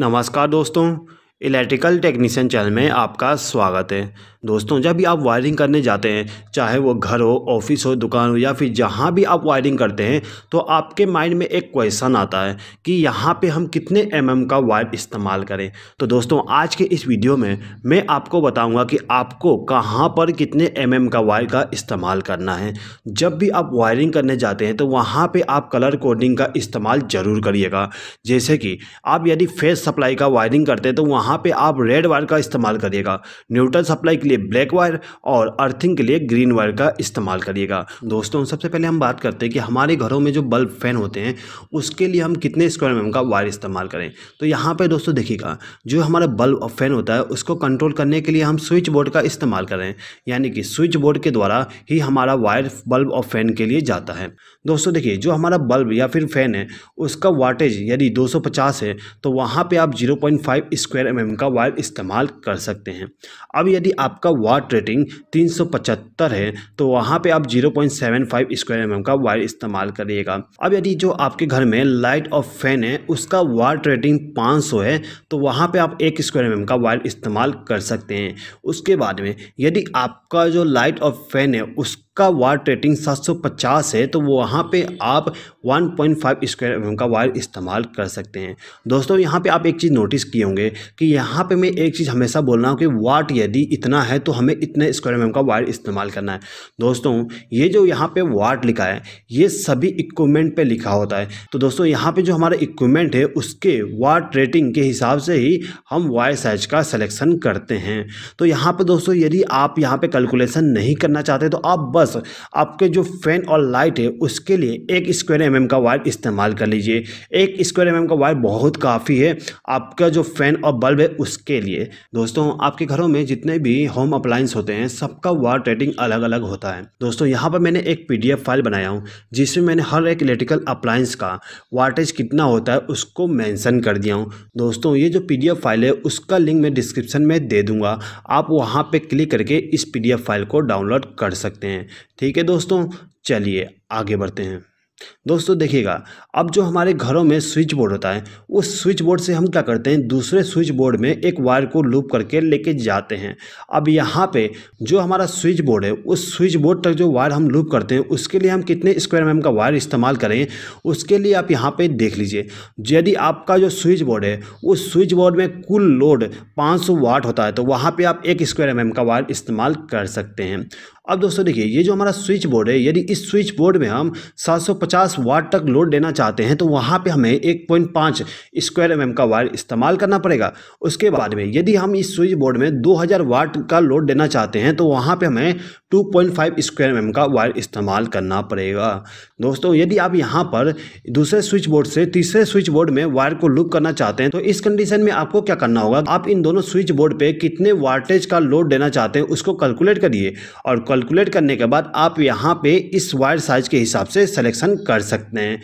नमस्कार दोस्तों electrical technician channel में आपका स्वागत है दोस्तों जब भी आप वायरिंग करने जाते हैं चाहे वो घर हो ऑफिस हो दुकान हो या फिर जहाँ भी आप वायरिंग करते हैं तो आपके माइंड में एक क्वेश्चन आता है कि यहाँ पे हम कितने एम mm का वायर इस्तेमाल करें तो दोस्तों आज के इस वीडियो में मैं आपको बताऊँगा कि आपको कहाँ पर कितने एम mm का वायर का इस्तेमाल करना है जब भी आप वायरिंग करने जाते हैं तो वहाँ पर आप कलर कोडिंग का इस्तेमाल ज़रूर करिएगा जैसे कि आप यदि फेस सप्लाई का वायरिंग करते हैं तो वहाँ पर आप रेड वायर का इस्तेमाल करिएगा न्यूट्रल सप्लाई के लिए ब्लैक वायर और अर्थिंग के लिए ग्रीन वायर का इस्तेमाल करिएगा दोस्तों सबसे पहले हम बात करते हैं कि हमारे घरों में जो बल्ब फैन होते हैं उसके लिए हम कितने स्क्वायर एम mm का वायर इस्तेमाल करें तो यहाँ पर दोस्तों देखिएगा जो हमारा बल्ब फैन होता है उसको कंट्रोल करने के लिए हम स्विच बोर्ड का इस्तेमाल करें यानी कि स्विच बोर्ड के द्वारा ही हमारा वायर बल्ब और फैन के लिए जाता है दोस्तों देखिए जो हमारा बल्ब या फिर फैन है उसका वाटेज यदि 250 है तो वहाँ पे आप 0.5 स्क्वायर एमएम का वायर इस्तेमाल कर सकते हैं अब यदि आप आपका वाट रेटिंग 375 है तो वहाँ पे आप 0.75 स्क्वायर एम का वायर इस्तेमाल करिएगा अब यदि जो आपके घर में लाइट और फैन है उसका वाट रेटिंग 500 है तो वहाँ पे आप एक स्क्वायर एम का वायर इस्तेमाल कर सकते हैं उसके बाद में यदि आपका जो लाइट और फैन है उस का वायर रेटिंग 750 है तो वो वहाँ पे आप 1.5 स्क्वायर एम का वायर इस्तेमाल कर सकते हैं दोस्तों यहाँ पे आप एक चीज़ नोटिस किए होंगे कि यहाँ पे मैं एक चीज़ हमेशा बोल रहा हूँ कि वाट यदि इतना है तो हमें इतने स्क्वायर एम का वायर इस्तेमाल करना है दोस्तों ये जो यहाँ पे वाट लिखा है ये सभी इक्वमेंट पर लिखा होता है तो दोस्तों यहाँ पर जो हमारा इक्वमेंट है उसके वाट रेटिंग के हिसाब से ही हम वायर साइज का सलेक्शन करते हैं तो यहाँ पर दोस्तों यदि आप यहाँ पर कैलकुलेसन नहीं करना चाहते तो आप बस आपके जो फैन और लाइट है उसके लिए एक स्क्वायर एम mm का वायर इस्तेमाल कर लीजिए एक स्क्वायर एम mm का वायर बहुत काफ़ी है आपका जो फैन और बल्ब है उसके लिए दोस्तों आपके घरों में जितने भी होम अप्लाइंस होते हैं सबका वायर रेटिंग अलग अलग होता है दोस्तों यहाँ पर मैंने एक पी फाइल बनाया हूँ जिसमें मैंने हर एक इलेक्ट्रिकल अप्लाइंस का वाटेज कितना होता है उसको मैंसन कर दिया हूँ दोस्तों ये जो पी फाइल है उसका लिंक मैं डिस्क्रिप्शन में दे दूँगा आप वहाँ पर क्लिक करके इस पी फाइल को डाउनलोड कर सकते हैं ठीक है दोस्तों चलिए आगे बढ़ते हैं दोस्तों देखिएगा अब जो हमारे घरों में स्विच बोर्ड होता है उस स्विच बोर्ड से हम क्या करते हैं दूसरे स्विच बोर्ड में एक वायर को लूप करके लेके जाते हैं अब यहाँ पे जो हमारा स्विच बोर्ड है उस स्विच बोर्ड तक जो वायर हम लूप करते हैं उसके लिए हम कितने स्क्वायर एम का वायर इस्तेमाल करें उसके लिए आप यहाँ पर देख लीजिए यदि आपका जो स्विच बोर्ड है उस स्विच बोर्ड में कुल लोड पाँच वाट होता है तो वहाँ पर आप एक स्क्वायर एम का वायर इस्तेमाल कर सकते हैं अब दोस्तों देखिए ये जो हमारा स्विच बोर्ड है यदि इस स्विच बोर्ड में हम 750 वाट तक लोड देना चाहते हैं तो वहाँ पे हमें 1.5 स्क्वायर एम का वायर इस्तेमाल करना पड़ेगा उसके बाद में यदि हम इस स्विच बोर्ड में 2000 वाट का लोड देना चाहते हैं तो वहाँ पे हमें 2.5 स्क्वायर एम का वायर इस्तेमाल करना पड़ेगा दोस्तों यदि आप यहाँ पर दूसरे स्विच बोर्ड से तीसरे स्विच बोर्ड में वायर को लुक करना चाहते हैं तो इस कंडीशन में आपको क्या करना होगा आप इन दोनों स्विच बोर्ड पे कितने वाटेज का लोड देना चाहते हैं उसको कैलकुलेट करिए और कैलकुलेट करने के बाद आप यहाँ पर इस वायर साइज के हिसाब से सलेक्शन कर सकते हैं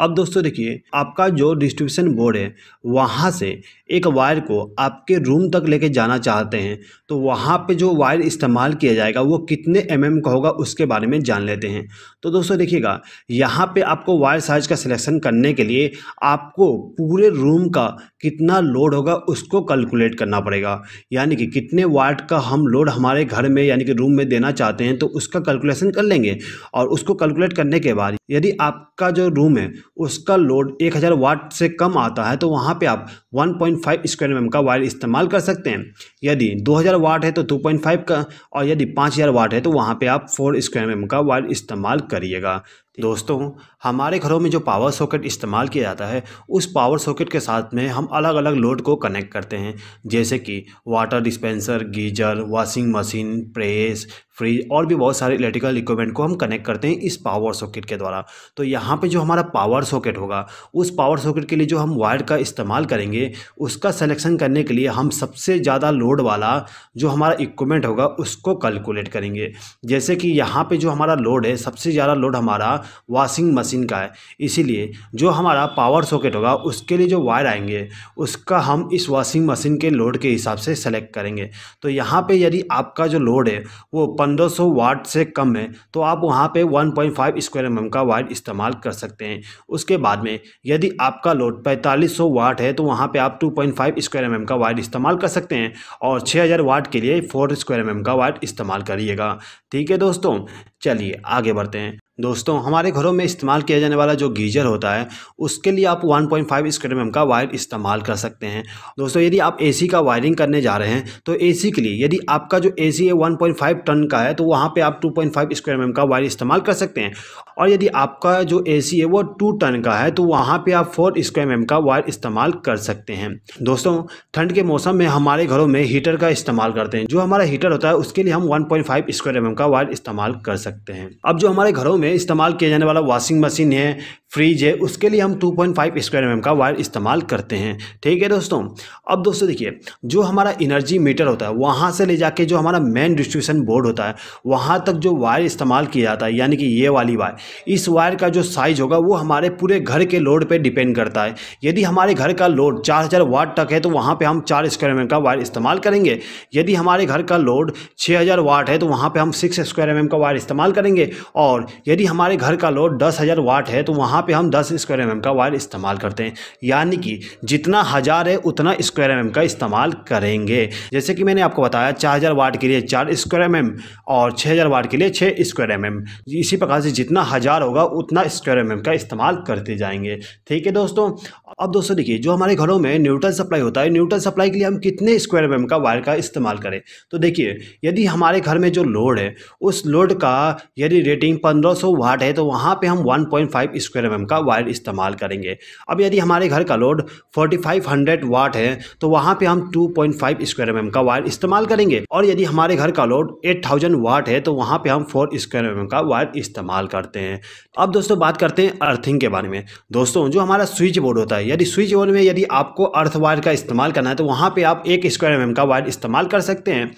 अब दोस्तों देखिए आपका जो डिस्ट्रीब्यूशन बोर्ड है वहाँ से एक वायर को आपके रूम तक लेके जाना चाहते हैं तो वहाँ पे जो वायर इस्तेमाल किया जाएगा वो कितने एम mm का होगा उसके बारे में जान लेते हैं तो दोस्तों देखिएगा यहाँ पे आपको वायर साइज का सिलेक्शन करने के लिए आपको पूरे रूम का कितना लोड होगा उसको कैलकुलेट करना पड़ेगा यानी कि कितने वाट का हम लोड हमारे घर में यानी कि रूम में देना चाहते हैं तो उसका कैलकुलेशन कर लेंगे और उसको कैलकुलेट करने के बाद यदि आपका जो रूम है उसका लोड 1000 वाट से कम आता है तो वहाँ पे आप 1.5 स्क्वायर एम का वायर इस्तेमाल कर सकते हैं यदि 2000 वाट है तो 2.5 का और यदि 5000 वाट है तो वहाँ पे आप 4 स्क्वायर एम का वायर इस्तेमाल करिएगा दोस्तों हमारे घरों में जो पावर सॉकेट इस्तेमाल किया जाता है उस पावर सॉकेट के साथ में हम अलग अलग लोड को कनेक्ट करते हैं जैसे कि water dispenser geyser washing machine press fridge और भी बहुत सारे इलेक्ट्रिकल इक्विपमेंट को हम कनेक्ट करते हैं इस पावर सॉकेट के द्वारा तो यहाँ पे जो हमारा पावर सॉकेट होगा उस पावर सॉकेट के लिए जो हम वायर का इस्तेमाल करेंगे उसका सिलेक्शन करने के लिए हम सबसे ज़्यादा लोड वाला जो हमारा इक्विपमेंट होगा उसको कैलकुलेट करेंगे जैसे कि यहाँ पर जो हमारा लोड है सबसे ज़्यादा लोड हमारा वॉशिंग मशीन का है इसीलिए जो हमारा पावर सॉकेट होगा उसके लिए जो वायर आएंगे उसका हम इस वॉशिंग मशीन के लोड के हिसाब से सेलेक्ट करेंगे तो यहाँ पे यदि आपका जो लोड है वो 1500 वाट से कम है तो आप वहाँ पे 1.5 स्क्वायर एम का वायर इस्तेमाल कर सकते हैं उसके बाद में यदि आपका लोड 4500 वाट है तो वहाँ पे आप 2.5 स्क्वायर एम का वायर इस्तेमाल कर सकते हैं और 6000 वाट के लिए 4 स्क्वायर एम का वायर इस्तेमाल करिएगा ठीक है दोस्तों चलिए आगे बढ़ते हैं दोस्तों हमारे घरों में इस्तेमाल किया जाने वाला जो गीजर होता है उसके लिए आप 1.5 पॉइंट स्क्वायर एम का वायर इस्तेमाल कर सकते हैं दोस्तों यदि आप एसी का वायरिंग करने जा रहे हैं तो एसी के लिए यदि आपका जो एसी है 1.5 टन का है तो वहाँ पे आप 2.5 पॉइंट स्क्वायर एम का वायर इस्तेमाल कर सकते हैं और यदि आपका जो ए है वो टू टन का है तो वहाँ पर आप फोर स्क्वायर एम का वायर इस्तेमाल कर सकते हैं दोस्तों ठंड के मौसम में हमारे घरों में हीटर का इस्तेमाल करते हैं जो हमारा हीटर होता है उसके लिए हम वन पॉइंट एम का वायर इस्तेमाल कर सकते हैं अब जो हमारे घरों में में इस्तेमाल किया जाने वाला वॉशिंग मशीन है फ्रिज है उसके लिए हम 2.5 स्क्वायर एम का वायर इस्तेमाल करते हैं ठीक है दोस्तों अब दोस्तों देखिए जो हमारा एनर्जी मीटर होता है वहाँ से ले जाके जो हमारा मेन डिस्ट्रीब्यूशन बोर्ड होता है वहाँ तक जो वायर इस्तेमाल किया जाता है यानी कि ये वाली वायर इस वायर का जो साइज़ होगा वो हमारे पूरे घर के लोड पर डिपेंड करता है यदि हमारे घर का लोड चार वाट तक है तो वहाँ पर हम चार स्क्वायर एम का वायर इस्तेमाल करेंगे यदि हमारे घर का लोड छः वाट है तो वहाँ पर हम सिक्स स्क्वायर एम का वायर इस्तेमाल करेंगे और यदि हमारे घर का लोड दस वाट है तो वहाँ यहाँ पे हम 10 स्क्वायर एम का वायर इस्तेमाल करते हैं यानी कि जितना हज़ार है उतना स्क्वायर एम का इस्तेमाल करेंगे जैसे कि मैंने आपको बताया चार हज़ार वाट के लिए चार स्क्वायर एम और छः हज़ार वाट के लिए छः स्क्वायर एम इसी प्रकार से जितना हज़ार होगा उतना स्क्वायर एम का इस्तेमाल करते जाएंगे ठीक है दोस्तों अब दोस्तों देखिए जो हमारे घरों में न्यूट्रल सप्लाई होता है न्यूट्रल सप्लाई के लिए हम कितने स्क्वायर एम का वायर का इस्तेमाल करें तो देखिए यदि हमारे घर में जो लोड है उस लोड का यदि रेटिंग पंद्रह वाट है तो वहाँ पर हम वन स्क्वायर एम का वायर इस्तेमाल करेंगे अब यदि हमारे घर का लोड 4500 वाट है तो वहाँ पे हम 2.5 स्क्वायर एम का वायर इस्तेमाल करेंगे और यदि हमारे घर का लोड 8000 वाट है तो वहाँ पे हम 4 स्क्वायर एम का वायर इस्तेमाल करते हैं अब दोस्तों बात करते हैं अर्थिंग के बारे में दोस्तों जो हमारा स्विच बोर्ड होता है यदि स्विच बोर्ड में यदि आपको अर्थ वायर का इस्तेमाल करना है तो वहाँ पर आप एक स्क्वायर एम का वायर इस्तेमाल कर सकते हैं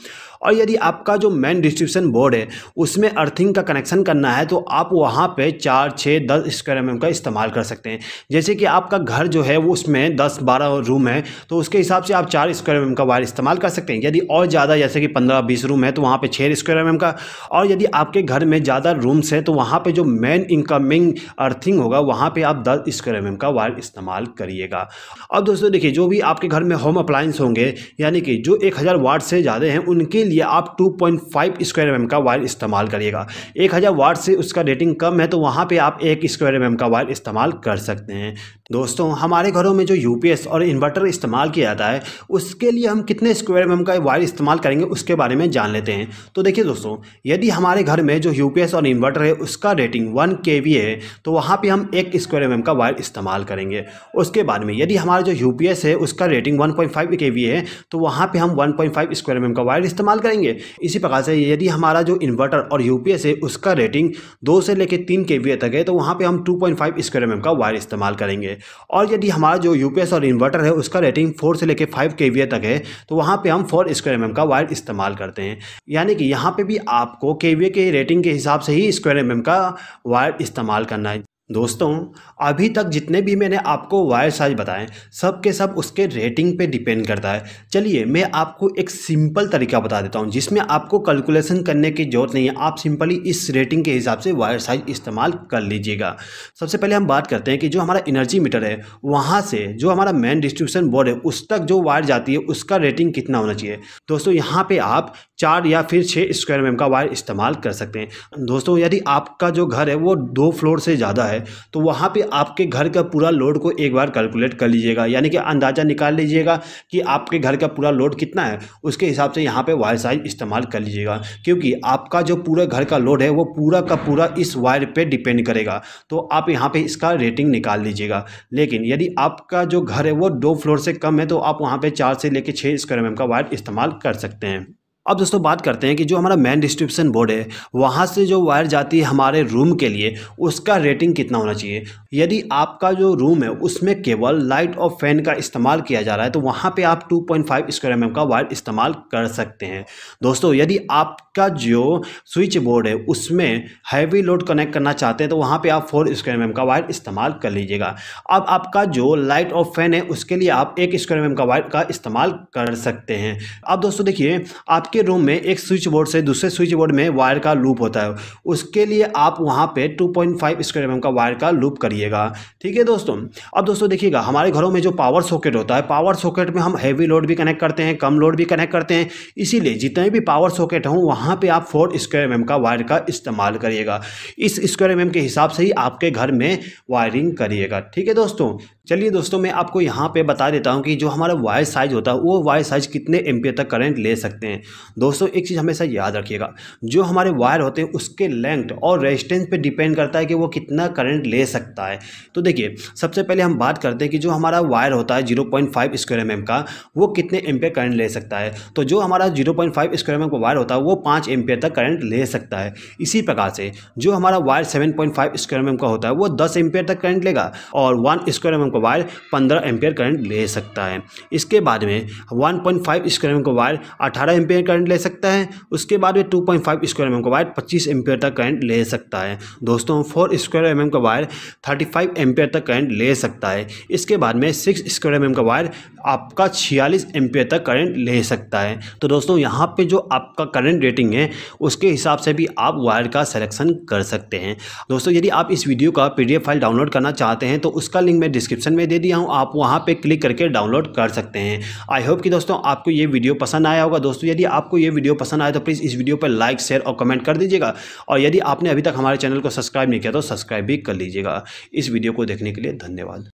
और यदि आपका जो मेन डिस्ट्रीब्यूशन बोर्ड है उसमें अर्थिंग का कनेक्शन करना है तो आप वहाँ पे चार छः दस स्क्वायर एम का इस्तेमाल कर सकते हैं जैसे कि आपका घर जो है वो उसमें दस बारह रूम है तो उसके हिसाब से आप चार स्क्वायर एम का वायर इस्तेमाल कर सकते हैं यदि और ज़्यादा जैसे कि पंद्रह बीस रूम है तो वहाँ पर छः स्क्वायर एम का और यदि आपके घर में ज़्यादा रूम्स हैं तो वहाँ पर जो मेन इनकमिंग अर्थिंग होगा वहाँ पर आप दस स्क्वायर एम का वायर इस्तेमाल करिएगा अब दोस्तों देखिए जो भी आपके घर में होम अप्लाइंस होंगे यानी कि जो एक हज़ार वाट से ज़्यादा हैं उनके लिए आप 2.5 स्क्वायर एम का वायर इस्तेमाल करिएगा 1000 वाट से उसका रेटिंग कम है तो वहाँ पे आप एक स्क्वायर एम का वायर इस्तेमाल कर सकते हैं दोस्तों हमारे घरों में जो यू और इन्वर्टर इस्तेमाल किया जाता है उसके लिए हम कितने स्क्वायर एम का वायर इस्तेमाल करेंगे उसके बारे में जान लेते हैं तो देखिए दोस्तों यदि हमारे घर में जो यू और इन्वर्टर है उसका रेटिंग वन के है तो वहाँ पर हम एक स्क्वायर एम का वायर इस्तेमाल करेंगे उसके बाद में यदि हमारा जो यू है उसका रेटिंग वन पॉइंट है तो वहाँ पर हम वन पॉइंट स्क्वायर एम का वायर इस्तेमाल इस्तेमाल करेंगे इसी प्रकार से यदि हमारा जो इन्वर्टर और यूपीएस है उसका रेटिंग दो से लेकर तीन के वी तक है तो वहाँ पर हम two point five square m का वायर इस्तेमाल करेंगे और यदि हमारा जो यू और इन्वर्टर है उसका रेटिंग फोर से लेकर फाइव के वी तक है तो वहाँ पर हम फोर स्क्वायर एम का वायर इस्तेमाल करते हैं यानी कि यहाँ पर भी आपको के के रेटिंग के हिसाब से ही स्क्वायर एम का वायर इस्तेमाल करना है दोस्तों अभी तक जितने भी मैंने आपको वायर साइज बताए सब के सब उसके रेटिंग पे डिपेंड करता है चलिए मैं आपको एक सिंपल तरीका बता देता हूँ जिसमें आपको कैलकुलेशन करने की ज़रूरत नहीं है आप सिंपली इस रेटिंग के हिसाब से वायर साइज इस्तेमाल कर लीजिएगा सबसे पहले हम बात करते हैं कि जो हमारा एनर्जी मीटर है वहाँ से जो हमारा मेन डिस्ट्रीब्यूशन बोर्ड है उस तक जो वायर जाती है उसका रेटिंग कितना होना चाहिए दोस्तों यहाँ पर आप चार या फिर छः स्क्वायर एम का वायर इस्तेमाल कर सकते हैं दोस्तों यदि आपका जो घर है वो दो फ्लोर से ज़्यादा है तो वहाँ पे आपके घर का पूरा लोड को एक बार कैलकुलेट कर लीजिएगा यानी कि अंदाज़ा निकाल लीजिएगा कि आपके घर का पूरा लोड कितना है उसके हिसाब से यहाँ पर वायर साइज इस्तेमाल कर लीजिएगा क्योंकि आपका जो पूरा घर का लोड है वो पूरा का पूरा इस वायर पर डिपेंड करेगा तो आप यहाँ पर इसका रेटिंग निकाल लीजिएगा लेकिन यदि आपका जो घर है वो दो फ्लोर से कम है तो आप वहाँ पर चार से लेकर छः स्क्वायर एम का वायर इस्तेमाल कर सकते हैं अब दोस्तों बात करते हैं कि जो हमारा मेन डिस्ट्रीब्यूशन बोर्ड है वहाँ से जो वायर जाती है हमारे रूम के लिए उसका रेटिंग कितना होना चाहिए यदि आपका जो रूम है उसमें केवल लाइट और फैन का इस्तेमाल किया जा रहा है तो वहाँ पे आप 2.5 स्क्वायर एम का वायर इस्तेमाल कर सकते हैं दोस्तों यदि आपका जो स्विच बोर्ड है उसमें हैवी लोड कनेक्ट करना चाहते हैं तो वहाँ पर आप फोर स्क्वायर एम का वायर इस्तेमाल कर लीजिएगा अब आपका जो लाइट और फैन है उसके लिए आप एक स्क्वायर एम का वायर का इस्तेमाल कर सकते हैं अब दोस्तों देखिए आपके आपके रूम में एक स्विच बोर्ड से दूसरे स्विच बोर्ड में वायर का लूप होता है उसके लिए आप वहाँ पे 2.5 पॉइंट स्क्वायर एम का वायर का लूप करिएगा ठीक है दोस्तों अब दोस्तों देखिएगा हमारे घरों में जो पावर सॉकेट होता है पावर सॉकेट में हम हैवी लोड भी कनेक्ट करते हैं कम लोड भी कनेक्ट करते हैं इसीलिए जितने भी पावर सॉकेट हों वहाँ पर आप फोर स्क्वायर एम का वायर का इस्तेमाल करिएगा इस स्क्वायर एम के हिसाब से ही आपके घर में वायरिंग करिएगा ठीक है दोस्तों चलिए दोस्तों मैं आपको यहाँ पे बता देता हूँ कि जो हमारा वायर साइज होता है वो वायर साइज कितने एम तक करंट ले सकते हैं दोस्तों एक चीज़ हमेशा याद रखिएगा जो हमारे वायर होते हैं उसके लेंथ और रेजिस्टेंस पे डिपेंड करता है कि वो कितना करंट ले सकता है तो देखिए सबसे पहले हम बात करते हैं कि जो हमारा वायर होता है जीरो स्क्वायर एम का वो कितने एम करंट ले सकता है तो जो हमारा जीरो स्क्वायर एम का वायर होता है वो पाँच एम तक करंट ले सकता है इसी प्रकार से जो हमारा वायर सेवन स्क्वायर एम का होता है वो दस एम तक करंट लेगा और वन स्क्वायर एम का को वायर पंद्रह एम्पेयर करंट ले सकता है इसके बाद में one point five square m को वायर अठारह एम्पेयर करंट ले सकता है उसके बाद में two point five square m को वायर पच्चीस एम्पेयर तक करंट ले सकता है दोस्तों फोर स्क्वायर एम एम का वायर थर्टी फाइव एम्पेयर तक करंट ले सकता है इसके बाद में सिक्स स्क्वायर एम एम का वायर आपका छियालीस एम्पेयर तक करंट ले सकता है तो दोस्तों यहाँ पर जो आपका करंट रेटिंग है उसके हिसाब से भी आप वायर का सिलेक्शन कर सकते हैं दोस्तों यदि आप इस वीडियो का पी फाइल डाउनलोड करना चाहते हैं तो उसका लिंक मैं डिस्क्रिप्शन डिस्क्रिप्शन में दे दिया हूँ आप वहाँ पर क्लिक करके डाउनलोड कर सकते हैं आई होप कि दोस्तों आपको ये वीडियो पसंद आया होगा दोस्तों यदि आपको ये वीडियो पसंद आया तो प्लीज़ इस वीडियो पर लाइक शेयर और कमेंट कर दीजिएगा और यदि आपने अभी तक हमारे चैनल को सब्सक्राइब नहीं किया तो सब्सक्राइब भी कर लीजिएगा इस वीडियो को देखने के लिए धन्यवाद